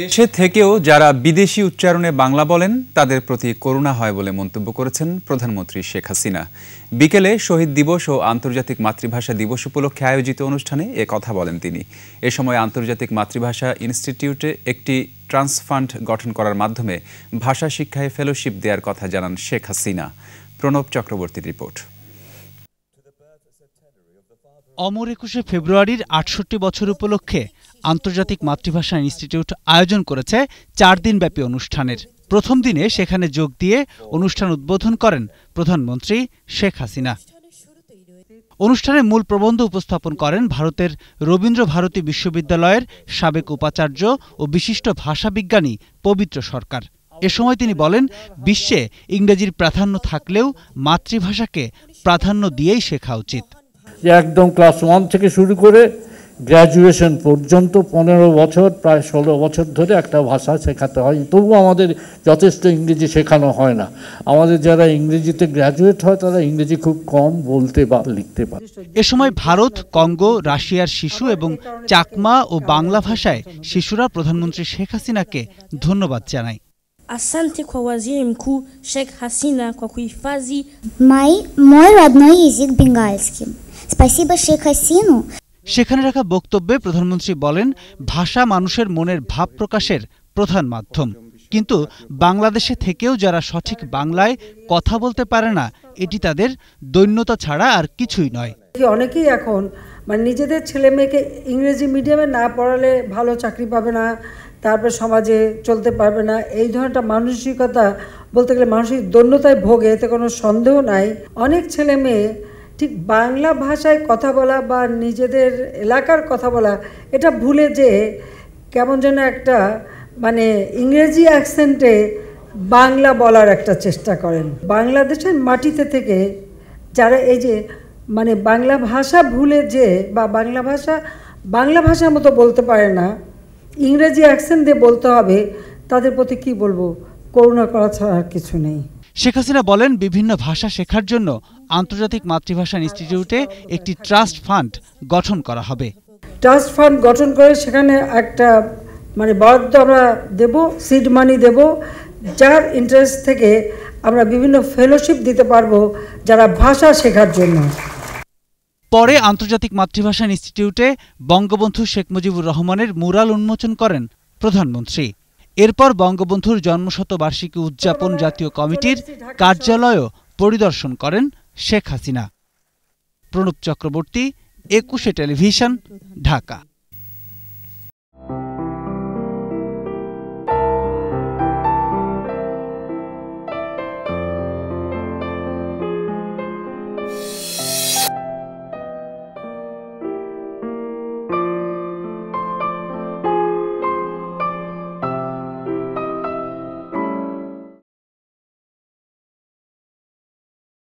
দেশে থেকেও যারা বিদেশি উচ্চারণে বাংলা বলেন তাদের প্রতি করুণা হয় বলে মন্তব্য করেছেন প্রধানমন্ত্রী শেখ হাসিনা বিকেলে শহীদ দিবস ও আন্তর্জাতিক মাতৃভাষা দিবস উপলক্ষে আয়োজিত অনুষ্ঠানে এ কথা বলেন তিনি এ সময় আন্তর্জাতিক মাতৃভাষা ইনস্টিটিউটে একটি ট্রান্স ফান্ড গঠন করার মাধ্যমে ভাষা শিক্ষায় ফেলোশিপ দেওয়ার কথা জানান শেখ হাসিনা প্রণব চক্রবর্তীর রিপোর্ট অমর একুশে ফেব্রুয়ারির আটষট্টি বছর উপলক্ষে আন্তর্জাতিক মাতৃভাষা ইনস্টিটিউট আয়োজন করেছে চার দিনব্যাপী অনুষ্ঠানের প্রথম দিনে সেখানে যোগ দিয়ে অনুষ্ঠান উদ্বোধন করেন প্রধানমন্ত্রী শেখ হাসিনা অনুষ্ঠানে মূল প্রবন্ধ উপস্থাপন করেন ভারতের রবীন্দ্র ভারতী বিশ্ববিদ্যালয়ের সাবেক উপাচার্য ও বিশিষ্ট ভাষাবিজ্ঞানী পবিত্র সরকার এ সময় তিনি বলেন বিশ্বে ইংরেজির প্রাধান্য থাকলেও মাতৃভাষাকে প্রাধান্য দিয়েই শেখা উচিত একদম ক্লাস ওয়ান থেকে শুরু করে গ্র্যাজুয়েশন পর্যন্ত পনেরো বছর প্রায় ষোলো বছর ধরে একটা ভাষা শেখাতে হয় তবু আমাদের যথেষ্ট ইংরেজি শেখানো হয় না আমাদের যারা ইংরেজিতে গ্র্যাজুয়েট হয় তারা ইংরেজি খুব কম বলতে বা লিখতে পারে এ সময় ভারত কঙ্গো রাশিয়ার শিশু এবং চাকমা ও বাংলা ভাষায় শিশুরা প্রধানমন্ত্রী শেখ হাসিনাকে ধন্যবাদ জানায় Asante kwa waziri mkuu Sheikh Hasina kwa kuhifadhi mai мой родной язык бенгальский. Спасибо Sheikh Hasinu সেখানে রাখা বক্তব্যে প্রধানমন্ত্রী বলেন ভাষা মানুষের মনের ভাব প্রকাশের প্রধান মাধ্যম কিন্তু বাংলাদেশে থেকেও যারা সঠিক বাংলায় কথা বলতে পারে না এটি তাদের দৈন্যতা ছাড়া আর কিছুই নয় অনেকেই এখন মানে নিজেদের ছেলে মেয়েকে ইংরেজি মিডিয়ামে না পড়ালে ভালো চাকরি পাবে না তারপর সমাজে চলতে পারবে না এই ধরনের মানসিকতা বলতে গেলে মানসিক দৈন্যতায় ভোগে এতে কোনো সন্দেহ নাই অনেক ছেলে মেয়ে ঠিক বাংলা ভাষায় কথা বলা বা নিজেদের এলাকার কথা বলা এটা ভুলে যে কেমন যেন একটা মানে ইংরেজি অ্যাকসেন্টে বাংলা বলার একটা চেষ্টা করেন বাংলাদেশের মাটিতে থেকে যারা এই যে মানে বাংলা ভাষা ভুলে যে বা বাংলা ভাষা বাংলা ভাষার মতো বলতে পারে না ইংরেজি অ্যাকসেন্ট দিয়ে বলতে হবে তাদের প্রতি কি বলবো করুণা করা ছাড়া আর কিছু নেই শেখ হাসিনা বলেন বিভিন্ন ভাষা শেখার জন্য আন্তর্জাতিক মাতৃভাষা ইনস্টিটিউটে একটি ট্রাস্ট ফান্ড গঠন করা হবে ট্রাস্ট ফান্ড গঠন করে সেখানে একটা মানে বরাদ্দ আমরা দেব সিড মানি দেব যার ইন্টারেস্ট থেকে আমরা বিভিন্ন ফেলোশিপ দিতে পারবো যারা ভাষা শেখার জন্য পরে আন্তর্জাতিক মাতৃভাষা ইনস্টিটিউটে বঙ্গবন্ধু শেখ মুজিবুর রহমানের মুরাল উন্মোচন করেন প্রধানমন্ত্রী এরপর বঙ্গবন্ধুর জন্মশতবার্ষিকী উদযাপন জাতীয় কমিটির কার্যালয়ও পরিদর্শন করেন শেখ হাসিনা প্রণব চক্রবর্তী একুশে টেলিভিশন ঢাকা